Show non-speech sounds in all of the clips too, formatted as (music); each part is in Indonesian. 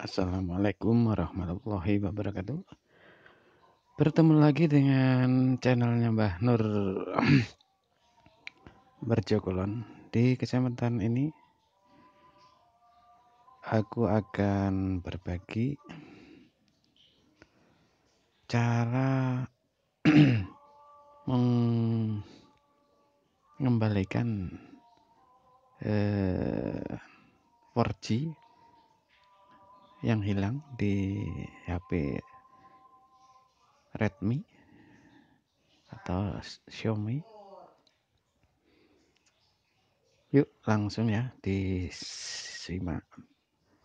Assalamualaikum warahmatullahi wabarakatuh Bertemu lagi dengan channelnya Mbah Nur (clears throat) Berjokulon Di Kecamatan ini Aku akan berbagi Cara (clears throat) Mengembalikan eh, 4G yang hilang di HP Redmi atau Xiaomi. Yuk langsung ya disimak.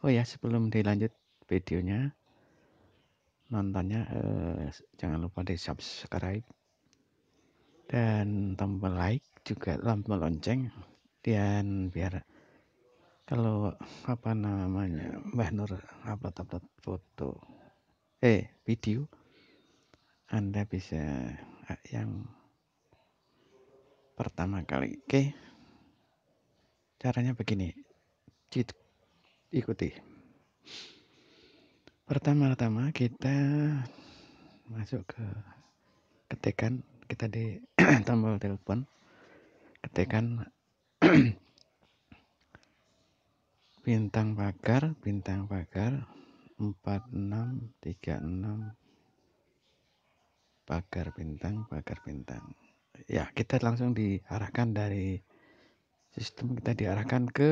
Oh ya sebelum dilanjut videonya nontonnya eh, jangan lupa di subscribe dan tombol like juga tombol lonceng dan biar kalau apa namanya Mbah Nur upload-upload foto eh video Anda bisa ah, yang pertama kali oke okay. caranya begini ikuti pertama-tama kita masuk ke ketikan kita di (clears throat) tombol telepon ketikan (clears throat) bintang pagar bintang pagar 4636 pagar bintang pagar bintang ya kita langsung diarahkan dari sistem kita diarahkan ke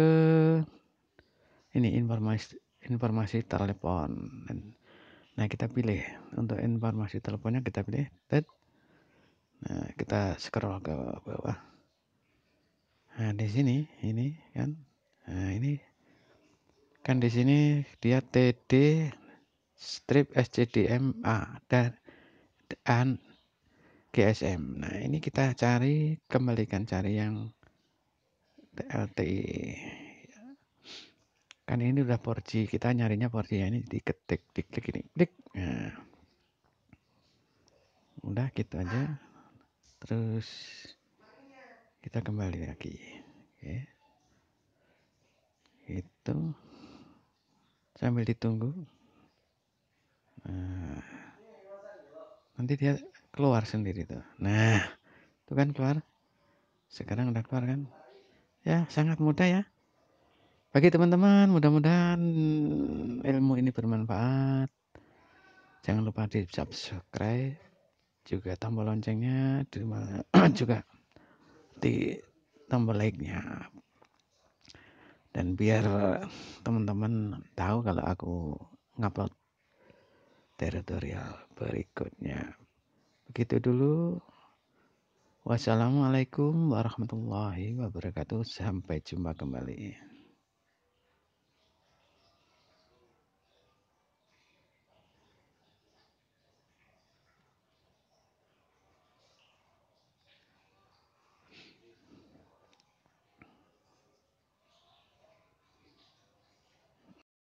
ini informasi informasi telepon nah kita pilih untuk informasi teleponnya kita pilih nah kita scroll ke bawah nah di sini ini kan nah ini kan di sini dia TD strip SCDMA dan dan GSM. Nah, ini kita cari kembalikan cari yang LTE. Kan ini udah 4G, kita nyarinya 4G ya. Ini diketik, diklik ini, klik. Nah. Udah gitu aja. Terus kita kembali lagi. Oke. Itu sambil ditunggu nah, nanti dia keluar sendiri tuh nah itu kan keluar sekarang udah keluar kan ya sangat mudah ya bagi teman-teman mudah-mudahan ilmu ini bermanfaat jangan lupa di subscribe juga tombol loncengnya (clears throat) juga di tombol like-nya dan biar teman-teman tahu kalau aku ngupload teritorial berikutnya begitu dulu wassalamualaikum warahmatullahi wabarakatuh sampai jumpa kembali